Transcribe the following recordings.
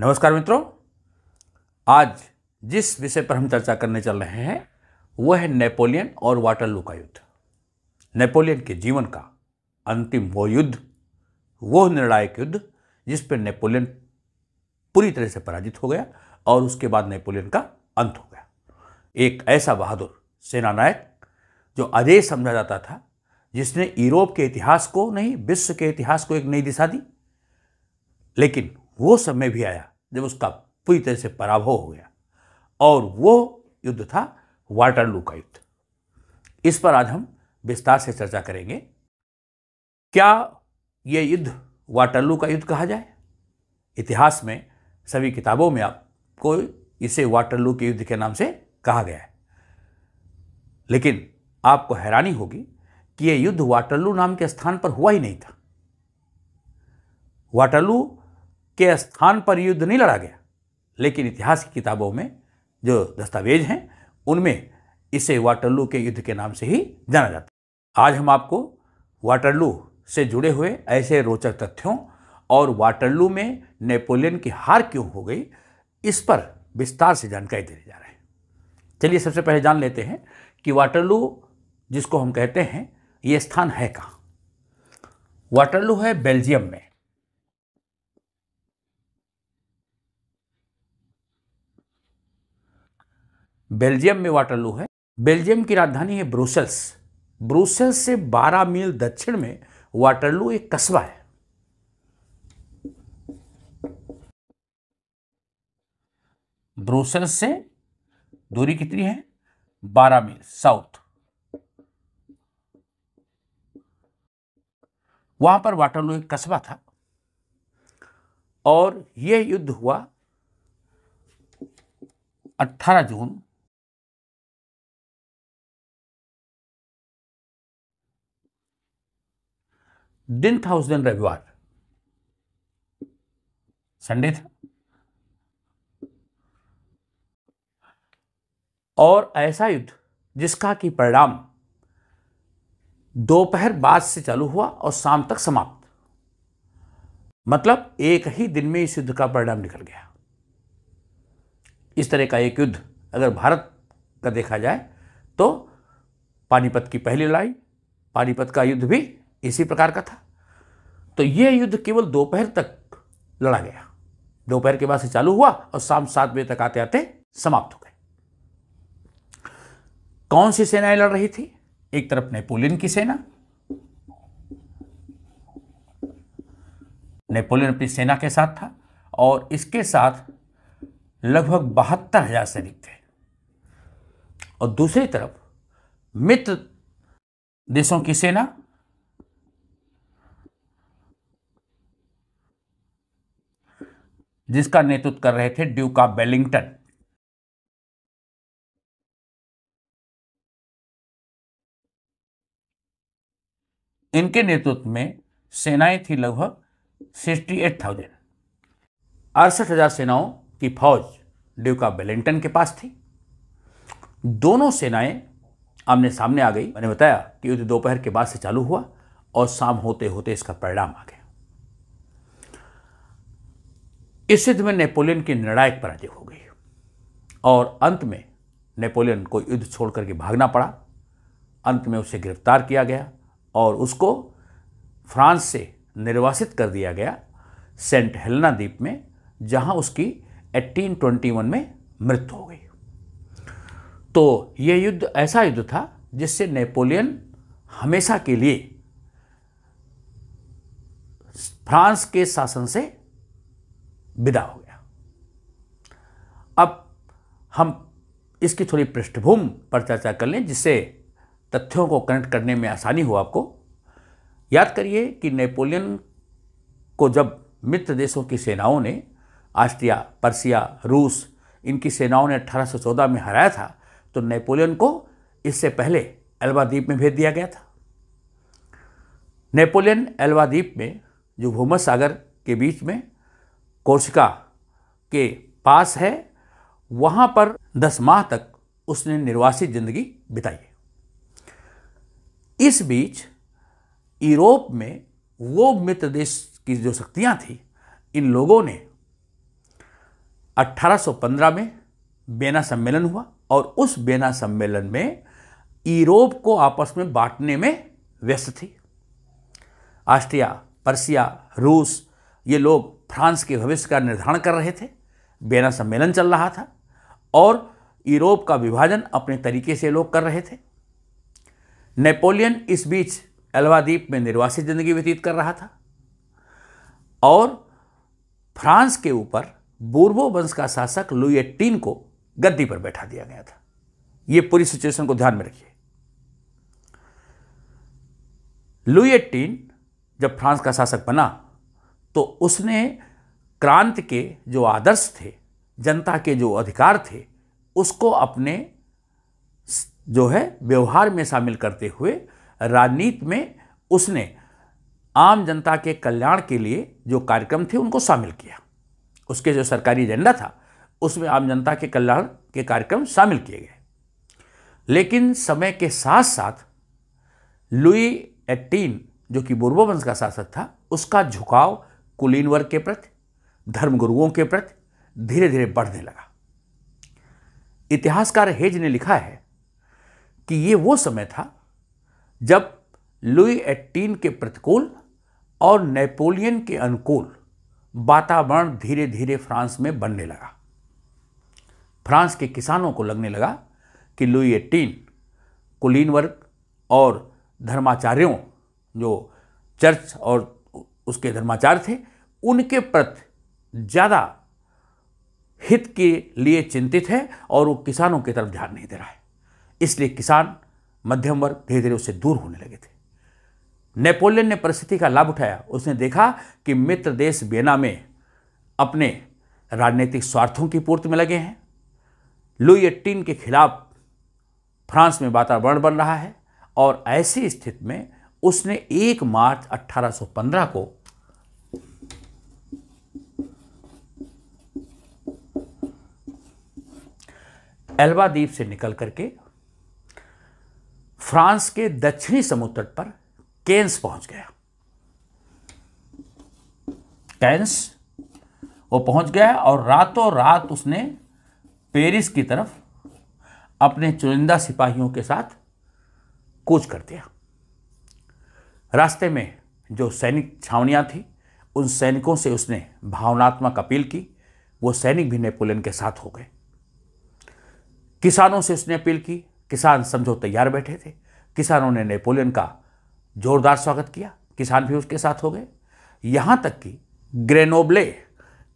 नमस्कार मित्रों आज जिस विषय पर हम चर्चा करने चल रहे हैं वह है नेपोलियन और वाटरलू का युद्ध नेपोलियन के जीवन का अंतिम वो युद्ध वो निर्णायक युद्ध जिस पर नेपोलियन पूरी तरह से पराजित हो गया और उसके बाद नेपोलियन का अंत हो गया एक ऐसा बहादुर सेनानायक जो अजय समझा जाता था जिसने यूरोप के इतिहास को नहीं विश्व के इतिहास को एक नई दिशा दी लेकिन वो समय भी आया जब उसका पूरी तरह से पराभव हो गया और वो युद्ध था वाटरलू का युद्ध इस पर आज हम विस्तार से चर्चा करेंगे क्या यह युद्ध वाटरलू का युद्ध कहा जाए इतिहास में सभी किताबों में आपको इसे वाटरलू के युद्ध के नाम से कहा गया है लेकिन आपको हैरानी होगी कि यह युद्ध वाटरलू नाम के स्थान पर हुआ ही नहीं था वाटरलू के स्थान पर युद्ध नहीं लड़ा गया लेकिन इतिहास की किताबों में जो दस्तावेज हैं उनमें इसे वाटरलू के युद्ध के नाम से ही जाना जाता है आज हम आपको वाटरलू से जुड़े हुए ऐसे रोचक तथ्यों और वाटरलू में नेपोलियन की हार क्यों हो गई इस पर विस्तार से जानकारी देने जा रहे हैं चलिए सबसे पहले जान लेते हैं कि वाटरलू जिसको हम कहते हैं ये स्थान है कहाँ वाटरलू है बेल्जियम में बेल्जियम में वाटरलू है बेल्जियम की राजधानी है ब्रूसल्स ब्रूसल्स से 12 मील दक्षिण में वाटरलू एक कस्बा है ब्रूसेल्स से दूरी कितनी है 12 मील साउथ वहां पर वाटरलू एक कस्बा था और यह युद्ध हुआ 18 जून दिन था उस दिन रविवार संडे था और ऐसा युद्ध जिसका कि परिणाम दोपहर बाद से चालू हुआ और शाम तक समाप्त मतलब एक ही दिन में इस युद्ध का परिणाम निकल गया इस तरह का एक युद्ध अगर भारत का देखा जाए तो पानीपत की पहली लड़ाई पानीपत का युद्ध भी इसी प्रकार का था तो यह युद्ध केवल दोपहर तक लड़ा गया दोपहर के बाद से चालू हुआ और शाम सात बजे तक आते आते समाप्त हो गए कौन सी सेनाएं लड़ रही थी एक तरफ नेपोलियन की सेना नेपोलियन अपनी सेना के साथ था और इसके साथ लगभग बहत्तर हजार सैनिक थे और दूसरी तरफ मित्र देशों की सेना जिसका नेतृत्व कर रहे थे ड्यूक ऑफ बेलिंगटन इनके नेतृत्व में सेनाएं थी लगभग सिक्सटी एट थाउजेंड अड़सठ हजार सेनाओं की फौज ड्यूक ऑफ बेलिंगटन के पास थी दोनों सेनाएं आमने सामने आ गई मैंने बताया कि युद्ध दोपहर के बाद से चालू हुआ और शाम होते होते इसका परिणाम आ गया इस युद्ध में नेपोलियन की निर्णायक पराजय हो गई और अंत में नेपोलियन को युद्ध छोड़ करके भागना पड़ा अंत में उसे गिरफ्तार किया गया और उसको फ्रांस से निर्वासित कर दिया गया सेंट हेलना द्वीप में जहां उसकी 1821 में मृत्यु हो गई तो ये युद्ध ऐसा युद्ध था जिससे नेपोलियन हमेशा के लिए फ्रांस के शासन से विदा हो गया अब हम इसकी थोड़ी पृष्ठभूमि पर चर्चा कर लें जिससे तथ्यों को कनेक्ट करने में आसानी हो आपको याद करिए कि नेपोलियन को जब मित्र देशों की सेनाओं ने आस्ट्रिया पर्सिया रूस इनकी सेनाओं ने 1814 में हराया था तो नेपोलियन को इससे पहले एल्वा द्वीप में भेज दिया गया था नेपोलियन एल्वा द्वीप में जो भूमध सागर के बीच में कोशिका के पास है वहाँ पर दस माह तक उसने निर्वासित जिंदगी बिताई है इस बीच यूरोप में वो मित्र देश की जो शक्तियाँ थीं इन लोगों ने 1815 में बेना सम्मेलन हुआ और उस बेना सम्मेलन में यूरोप को आपस में बांटने में व्यस्त थी ऑस्ट्रिया पर्सिया रूस ये लोग फ्रांस के भविष्य का निर्धारण कर रहे थे बेना सम्मेलन चल रहा था और यूरोप का विभाजन अपने तरीके से लोग कर रहे थे नेपोलियन इस बीच अलवादीप में निर्वासित जिंदगी व्यतीत कर रहा था और फ्रांस के ऊपर बोर्बो वंश का शासक लुई एट्टीन को गद्दी पर बैठा दिया गया था यह पूरी सिचुएशन को ध्यान में रखिए लुई एट्टीन जब फ्रांस का शासक बना तो उसने क्रांति के जो आदर्श थे जनता के जो अधिकार थे उसको अपने जो है व्यवहार में शामिल करते हुए राजनीति में उसने आम जनता के कल्याण के लिए जो कार्यक्रम थे उनको शामिल किया उसके जो सरकारी एजेंडा था उसमें आम जनता के कल्याण के कार्यक्रम शामिल किए गए लेकिन समय के साथ साथ लुई एट्टीन जो कि बोर्बो वंश का शासक था उसका झुकाव कुलीन वर्ग के प्रति धर्मगुरुओं के प्रति धीरे धीरे बढ़ने लगा इतिहासकार हेज ने लिखा है कि ये वो समय था जब लुई एट्टीन के प्रतिकूल और नेपोलियन के अनुकूल वातावरण धीरे धीरे फ्रांस में बनने लगा फ्रांस के किसानों को लगने लगा कि लुई एट्टीन कुलीन वर्ग और धर्माचार्यों जो चर्च और उसके धर्माचार्य थे उनके प्रति ज़्यादा हित के लिए चिंतित है और वो किसानों की तरफ ध्यान नहीं दे रहा है इसलिए किसान मध्यम वर्ग धीरे धीरे उससे दूर होने लगे थे नेपोलियन ने परिस्थिति का लाभ उठाया उसने देखा कि मित्र देश बेना में अपने राजनीतिक स्वार्थों की पूर्ति में लगे हैं लुई एट्टीन के खिलाफ फ्रांस में वातावरण बन रहा है और ऐसी स्थिति में उसने 1 मार्च 1815 को एल्बा द्वीप से निकल करके फ्रांस के दक्षिणी समुद्र तट पर केन्स पहुंच गया कैंस वो पहुंच गया और रातों रात उसने पेरिस की तरफ अपने चुनिंदा सिपाहियों के साथ कूच कर दिया रास्ते में जो सैनिक छावनियाँ थी उन सैनिकों से उसने भावनात्मक अपील की वो सैनिक भी नेपोलियन के साथ हो गए किसानों से उसने अपील की किसान समझो तैयार बैठे थे किसानों ने नेपोलियन का जोरदार स्वागत किया किसान भी उसके साथ हो गए यहाँ तक कि ग्रेनोबले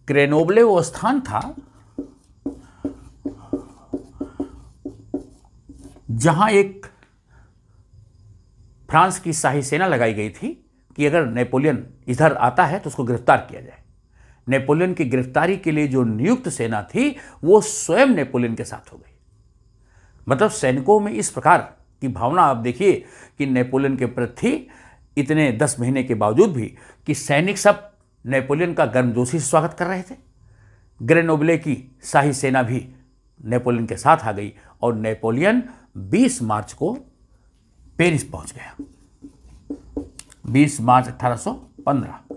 ग्रेनोबले वो स्थान था जहाँ एक फ्रांस की शाही सेना लगाई गई थी कि अगर नेपोलियन इधर आता है तो उसको गिरफ्तार किया जाए नेपोलियन की गिरफ्तारी के लिए जो नियुक्त सेना थी वो स्वयं नेपोलियन के साथ हो गई मतलब सैनिकों में इस प्रकार की भावना आप देखिए कि नेपोलियन के प्रति इतने दस महीने के बावजूद भी कि सैनिक सब नेपोलियन का गर्मजोशी से स्वागत कर रहे थे ग्रेनोबले की शाही सेना भी नेपोलियन के साथ आ गई और नेपोलियन 20 मार्च को पेरिस पहुंच गया 20 मार्च 1815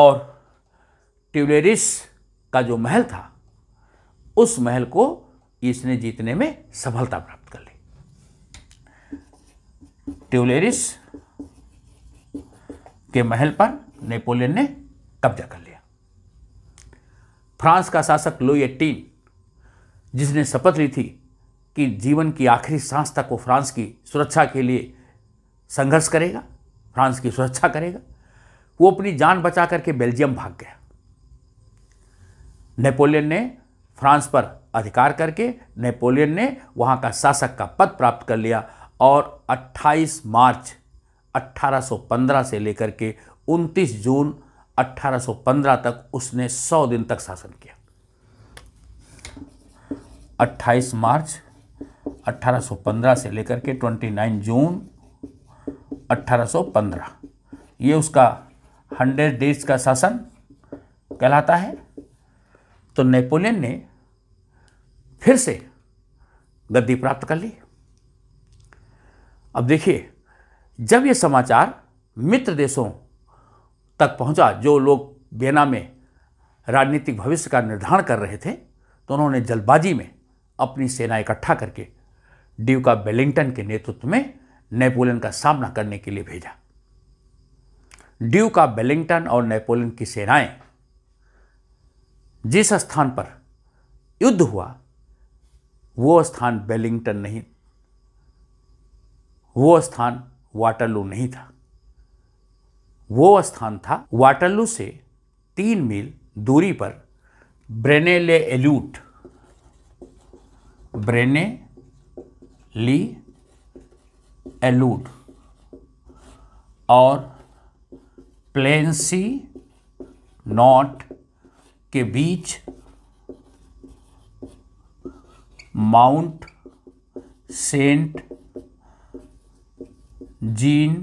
और ट्यूलेरिस का जो महल था उस महल को इसने जीतने में सफलता प्राप्त कर ली ट्यूलेरिस के महल पर नेपोलियन ने कब्जा कर लिया फ्रांस का शासक लुई एटीन जिसने शपथ ली थी कि जीवन की आखिरी सांस तक वो फ्रांस की सुरक्षा के लिए संघर्ष करेगा फ्रांस की सुरक्षा करेगा वो अपनी जान बचा करके बेल्जियम भाग गया नेपोलियन ने फ्रांस पर अधिकार करके नेपोलियन ने वहाँ का शासक का पद प्राप्त कर लिया और 28 मार्च 1815 से लेकर के 29 जून 1815 तक उसने 100 दिन तक शासन किया 28 मार्च 1815 से लेकर के 29 जून 1815 ये उसका हंड्रेड डेज का शासन कहलाता है तो नेपोलियन ने फिर से गद्दी प्राप्त कर ली अब देखिए जब ये समाचार मित्र देशों तक पहुंचा जो लोग बेना में राजनीतिक भविष्य का निर्धारण कर रहे थे तो उन्होंने जल्दबाजी में अपनी सेना इकट्ठा करके ड्यूक ऑफ वेलिंगटन के नेतृत्व में नेपोलियन का सामना करने के लिए भेजा ड्यूक ऑफ वेलिंगटन और नेपोलियन की सेनाएं जिस स्थान पर युद्ध हुआ वो स्थान वेलिंगटन नहीं वो स्थान वाटरलू नहीं था वो स्थान था वाटरलू से तीन मील दूरी पर ब्रेनेले एल्यूट ब्रेने ली एलूड और प्लेन्सी नॉट के बीच माउंट सेंट जीन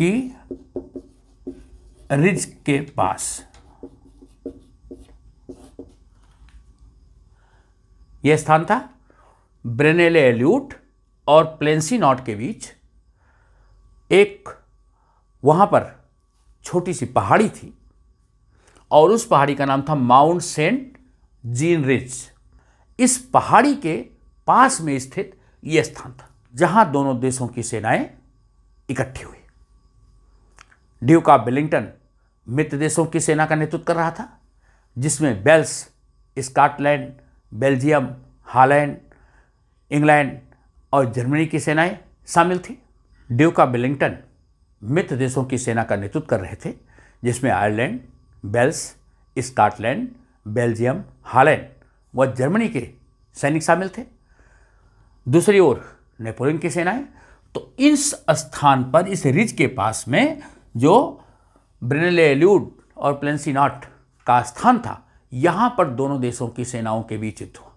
की रिज के पास यह स्थान था ब्रेनेले एल्यूट और प्लेंसी नॉट के बीच एक वहाँ पर छोटी सी पहाड़ी थी और उस पहाड़ी का नाम था माउंट सेंट जीन रिज इस पहाड़ी के पास में स्थित ये स्थान था जहाँ दोनों देशों की सेनाएं इकट्ठी हुई ड्यूक ऑफ मित्र देशों की सेना का नेतृत्व कर रहा था जिसमें Wales Scotland Belgium Holland England और जर्मनी की सेनाएं शामिल थी ड्यूक ऑफ बिलिंगटन मित्र देशों की सेना का नेतृत्व कर रहे थे जिसमें Ireland Wales Scotland Belgium Holland व जर्मनी के सैनिक शामिल थे दूसरी ओर नेपोलियन की सेनाएं तो इस स्थान पर इस रिज के पास में जो ब्रेनलेल्यूड और प्लेंसी नॉट का स्थान था यहाँ पर दोनों देशों की सेनाओं के बीच युद्ध हुआ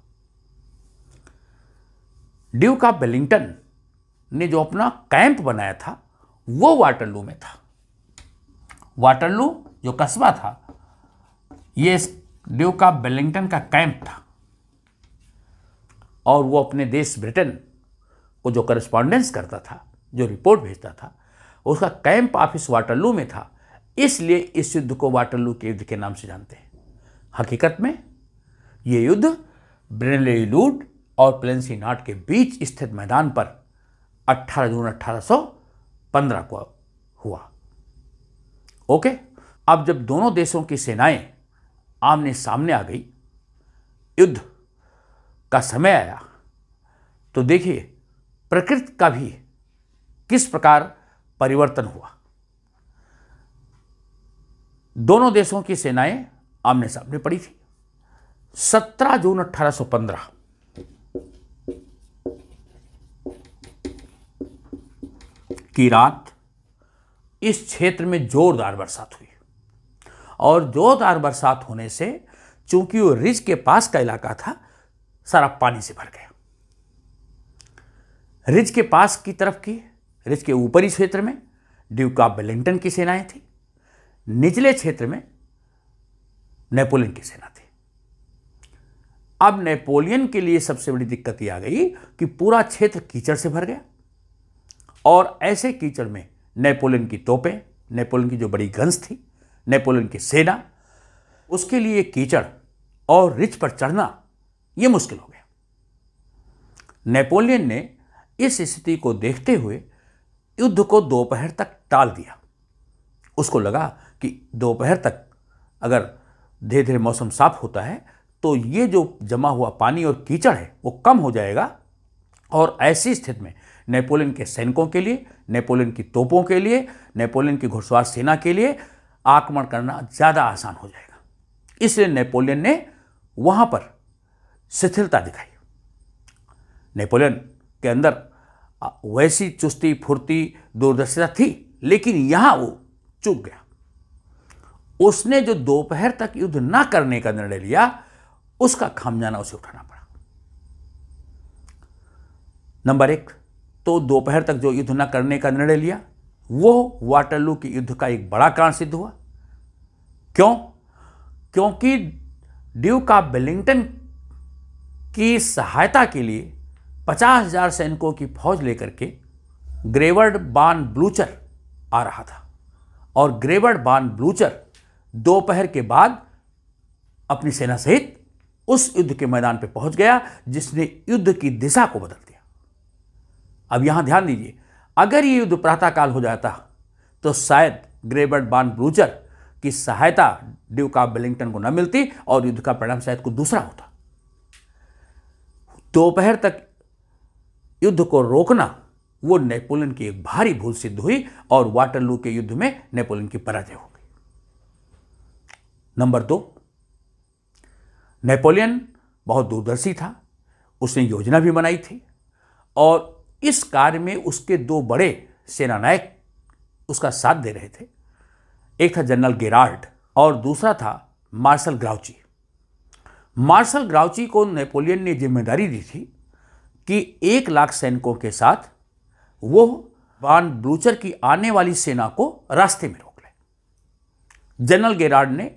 ड्यूक ऑफ बेलिंगटन ने जो अपना कैंप बनाया था वो वाटरलू में था वाटरलू जो कस्बा था ये ड्यूक ऑफ बेलिंगटन का कैंप था और वो अपने देश ब्रिटेन को जो करस्पॉन्डेंस करता था जो रिपोर्ट भेजता था उसका कैंप ऑफिस वाटरलू में था इसलिए इस युद्ध को वाटरलू के युद्ध के नाम से जानते हैं हकीकत में ये युद्ध ब्रेनले लूट और प्लेंसी नाट के बीच स्थित मैदान पर 18 जून 1815 को हुआ ओके अब जब दोनों देशों की सेनाएं आमने सामने आ गई युद्ध का समय आया तो देखिए प्रकृति का भी किस प्रकार परिवर्तन हुआ दोनों देशों की सेनाएं आमने सामने पड़ी थी 17 जून 1815 की रात इस क्षेत्र में ज़ोरदार बरसात हुई और ज़ोरदार बरसात होने से चूंकि वो रिज के पास का इलाका था सारा पानी से भर गया रिज के पास की तरफ की रिज के ऊपरी क्षेत्र में ड्यूक ऑफ वेलिंगटन की सेनाएं थी निचले क्षेत्र में नेपोलियन की सेना थी अब नेपोलियन के लिए सबसे बड़ी दिक्कत यह आ गई कि पूरा क्षेत्र कीचड़ से भर गया और ऐसे कीचड़ में नेपोलियन की तोपें नेपोलियन की जो बड़ी गंस थी नेपोलियन की सेना उसके लिए कीचड़ और रिच पर चढ़ना ये मुश्किल हो गया नेपोलियन ने इस स्थिति को देखते हुए युद्ध को दोपहर तक टाल दिया उसको लगा कि दोपहर तक अगर धीरे धीरे मौसम साफ होता है तो ये जो जमा हुआ पानी और कीचड़ है वो कम हो जाएगा और ऐसी स्थिति में नेपोलियन के सैनिकों के लिए नेपोलियन की तोपों के लिए नेपोलियन की घुड़सवार सेना के लिए आक्रमण करना ज़्यादा आसान हो जाएगा इसलिए नेपोलियन ने वहाँ पर शिथिलता दिखाई नेपोलियन के अंदर वैसी चुस्ती फुर्ती दूरदर्शिता थी लेकिन यहाँ वो चूक गया उसने जो दोपहर तक युद्ध ना करने का निर्णय लिया उसका खामजाना उसे उठाना पड़ा नंबर एक तो दोपहर तक जो युद्ध न करने का निर्णय लिया वो वाटरलू के युद्ध का एक बड़ा कारण सिद्ध हुआ क्यों क्योंकि ड्यूक ऑफ बेलिंगटन की सहायता के लिए पचास हजार सैनिकों की फौज लेकर के ग्रेवर्ड बान ब्लूचर आ रहा था और ग्रेवर्ड बान ब्लूचर दोपहर के बाद अपनी सेना सहित उस युद्ध के मैदान पर पहुंच गया जिसने युद्ध की दिशा को बदल दिया अब यहां ध्यान दीजिए अगर ये युद्ध प्रातःकाल हो जाता तो शायद ग्रेबर्ट बान ब्रूचर की सहायता ड्यूक ऑफ बेलिंगटन को न मिलती और युद्ध का परिणाम शायद कुछ दूसरा होता दोपहर तक युद्ध को रोकना वो नेपोलियन की एक भारी भूल सिद्ध हुई और वाटरलू के युद्ध में नेपोलियन की पराजय हो गई नंबर दो नेपोलियन बहुत दूरदर्शी था उसने योजना भी बनाई थी और इस कार्य में उसके दो बड़े सेनानायक उसका साथ दे रहे थे एक था जनरल गेरार्ड और दूसरा था मार्शल ग्राउची मार्शल ग्राउची को नेपोलियन ने जिम्मेदारी दी थी कि एक लाख सैनिकों के साथ वो वान ब्रूचर की आने वाली सेना को रास्ते में रोक ले जनरल गेरार्ड ने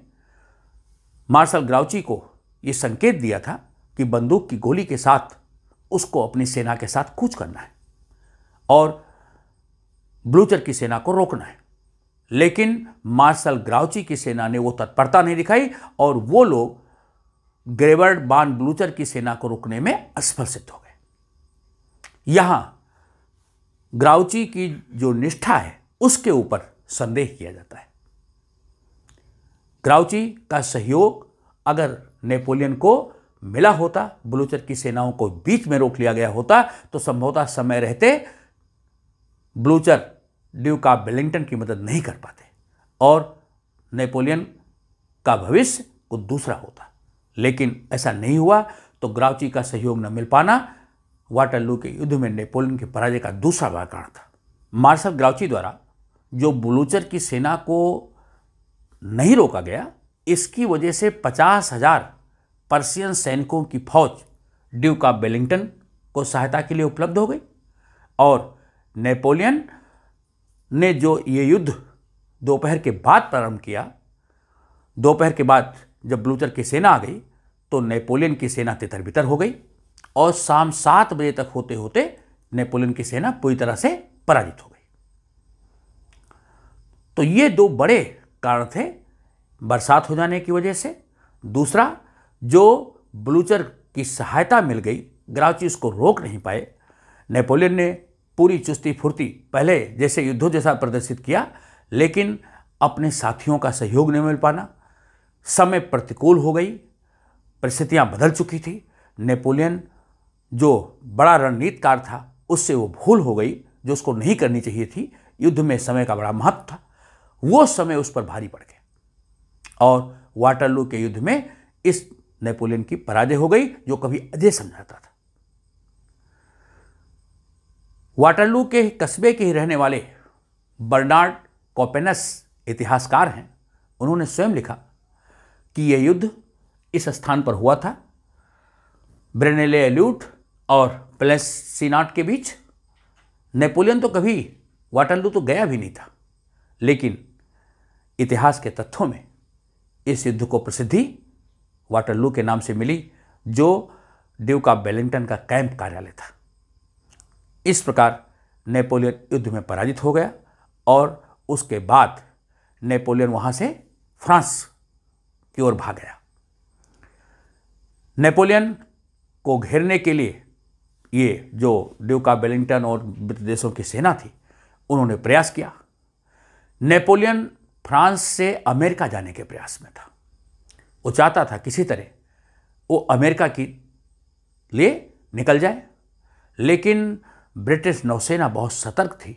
मार्शल ग्राउची को ये संकेत दिया था कि बंदूक की गोली के साथ उसको अपनी सेना के साथ कूच करना है और ब्लूचर की सेना को रोकना है लेकिन मार्शल ग्राउची की सेना ने वो तत्परता नहीं दिखाई और वो लोग ग्रेवर्ड बान ब्लूचर की सेना को रोकने में असफल सिद्ध हो गए यहां ग्राउची की जो निष्ठा है उसके ऊपर संदेह किया जाता है ग्राउची का सहयोग अगर नेपोलियन को मिला होता ब्लूचर की सेनाओं को बीच में रोक लिया गया होता तो संभवतः समय रहते ब्लूचर ड्यूक ऑफ बेलिंगटन की मदद नहीं कर पाते और नेपोलियन का भविष्य कुछ दूसरा होता लेकिन ऐसा नहीं हुआ तो ग्राउची का सहयोग न मिल पाना वाटरलू के युद्ध में नेपोलियन के पराजय का दूसरा बड़ा कारण था मार्शल ग्राउची द्वारा जो ब्लूचर की सेना को नहीं रोका गया इसकी वजह से पचास हजार पर्सियन सैनिकों की फौज ड्यूक ऑफ बेलिंगटन को सहायता के लिए उपलब्ध हो गई और नेपोलियन ने जो ये युद्ध दोपहर के बाद प्रारंभ किया दोपहर के बाद जब ब्लूचर की सेना आ गई तो नेपोलियन की सेना तितर बितर हो गई और शाम सात बजे तक होते होते नेपोलियन की सेना पूरी तरह से पराजित हो गई तो ये दो बड़े कारण थे बरसात हो जाने की वजह से दूसरा जो ब्लूचर की सहायता मिल गई ग्राउची उसको रोक नहीं पाए नेपोलियन ने पूरी चुस्ती फुर्ती पहले जैसे युद्धों जैसा प्रदर्शित किया लेकिन अपने साथियों का सहयोग नहीं मिल पाना समय प्रतिकूल हो गई परिस्थितियाँ बदल चुकी थी नेपोलियन जो बड़ा रणनीतिकार था उससे वो भूल हो गई जो उसको नहीं करनी चाहिए थी युद्ध में समय का बड़ा महत्व था वो समय उस पर भारी पड़ गया और वाटरलू के युद्ध में इस नेपोलियन की पराजय हो गई जो कभी अजय समझाता था वाटरलू के कस्बे के ही रहने वाले बर्नार्ड कॉपेनस इतिहासकार हैं उन्होंने स्वयं लिखा कि यह युद्ध इस स्थान पर हुआ था ब्रेनेले एल्यूट और प्लेसिनाट के बीच नेपोलियन तो कभी वाटरलू तो गया भी नहीं था लेकिन इतिहास के तथ्यों में इस युद्ध को प्रसिद्धि वाटरलू के नाम से मिली जो ड्यूक ऑफ का कैंप कार्यालय था इस प्रकार नेपोलियन युद्ध में पराजित हो गया और उसके बाद नेपोलियन वहां से फ्रांस की ओर भाग गया नेपोलियन को घेरने के लिए ये जो ड्यूका बेलिंगटन और मित्र देशों की सेना थी उन्होंने प्रयास किया नेपोलियन फ्रांस से अमेरिका जाने के प्रयास में था वो चाहता था किसी तरह वो अमेरिका की लिए निकल जाए लेकिन ब्रिटिश नौसेना बहुत सतर्क थी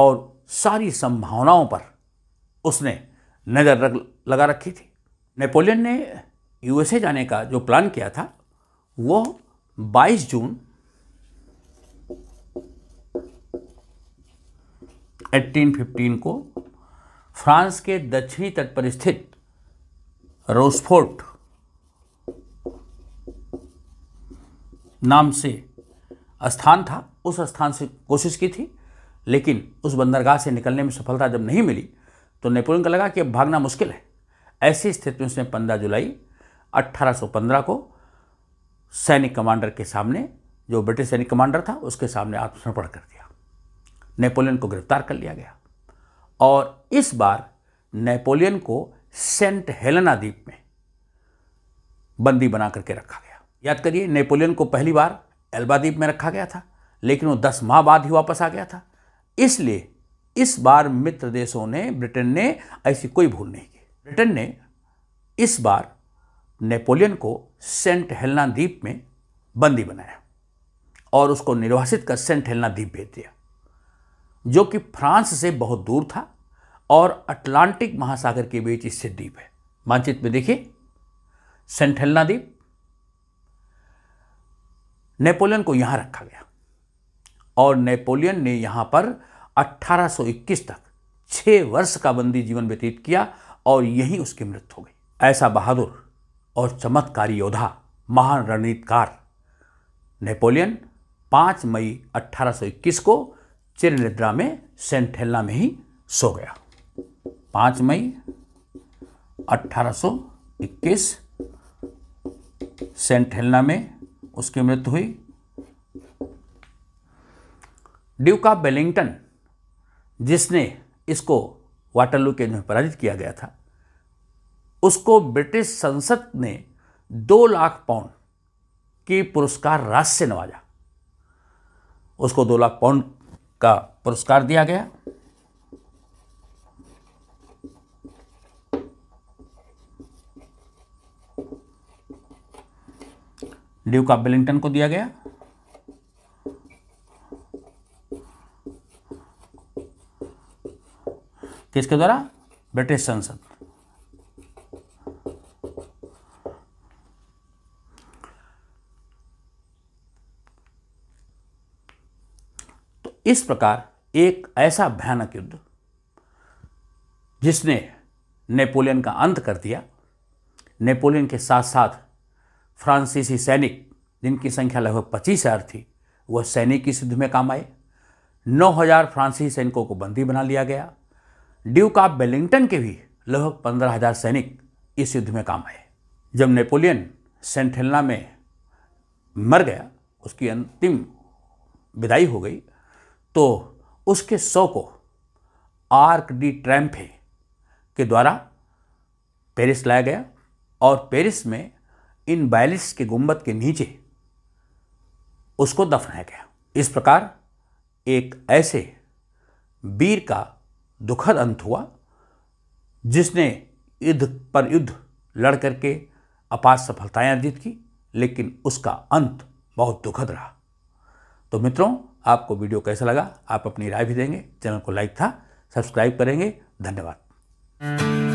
और सारी संभावनाओं पर उसने नज़र लगा रखी थी नेपोलियन ने यूएसए जाने का जो प्लान किया था वो 22 जून 1815 को फ्रांस के दक्षिणी तट पर स्थित रोसफोर्ट नाम से स्थान था उस स्थान से कोशिश की थी लेकिन उस बंदरगाह से निकलने में सफलता जब नहीं मिली तो नेपोलियन को लगा कि अब भागना मुश्किल है ऐसी स्थिति में उसने पंद्रह जुलाई 1815 को सैनिक कमांडर के सामने जो ब्रिटिश सैनिक कमांडर था उसके सामने आत्मसमर्पण कर दिया नेपोलियन को गिरफ्तार कर लिया गया और इस बार नेपोलियन को सेंट हेलेना द्वीप में बंदी बना करके रखा गया याद करिए नेपोलियन को पहली बार एल्बादीप में रखा गया था लेकिन वो दस माह बाद ही वापस आ गया था इसलिए इस बार मित्र देशों ने ब्रिटेन ने ऐसी कोई भूल नहीं की ब्रिटेन ने इस बार नेपोलियन को सेंट हेलना द्वीप में बंदी बनाया और उसको निर्वासित कर सेंट हेलना द्वीप भेज दिया जो कि फ्रांस से बहुत दूर था और अटलांटिक महासागर के बीच इससे द्वीप है मानचित्र में देखिए सेंट हेलना द्वीप नेपोलियन को यहाँ रखा गया और नेपोलियन ने यहाँ पर 1821 तक छः वर्ष का बंदी जीवन व्यतीत किया और यहीं उसकी मृत्यु हो गई ऐसा बहादुर और चमत्कारी योद्धा महान रणनीतकार नेपोलियन 5 मई 1821 को चिरनिद्रा निद्रा में सेंट में ही सो गया 5 मई 1821 सेंट में उसकी मृत्यु हुई ड्यूक ऑफ बेलिंगटन जिसने इसको वाटरलू के में पराजित किया गया था उसको ब्रिटिश संसद ने दो लाख पाउंड की पुरस्कार राशि से नवाजा उसको दो लाख पाउंड का पुरस्कार दिया गया ड्यूक ऑफ बेलिंगटन को दिया गया किसके द्वारा ब्रिटिश संसद तो इस प्रकार एक ऐसा भयानक युद्ध जिसने नेपोलियन का अंत कर दिया नेपोलियन के साथ साथ फ्रांसीसी सैनिक जिनकी संख्या लगभग पच्चीस हज़ार थी वह सैनिक इस युद्ध में काम आए 9000 फ्रांसीसी सैनिकों को बंदी बना लिया गया ड्यूक ऑफ वेलिंगटन के भी लगभग पंद्रह हज़ार सैनिक इस युद्ध में काम आए जब नेपोलियन सेंट हेलना में मर गया उसकी अंतिम विदाई हो गई तो उसके शव को आर्क डी ट्रैम्फे के द्वारा पेरिस लाया गया और पेरिस में इन बैलिस के गुंबद के नीचे उसको दफनाया गया इस प्रकार एक ऐसे वीर का दुखद अंत हुआ जिसने युद्ध पर युद्ध लड़ करके अपार सफलताएं अर्जित की लेकिन उसका अंत बहुत दुखद रहा तो मित्रों आपको वीडियो कैसा लगा आप अपनी राय भी देंगे चैनल को लाइक था सब्सक्राइब करेंगे धन्यवाद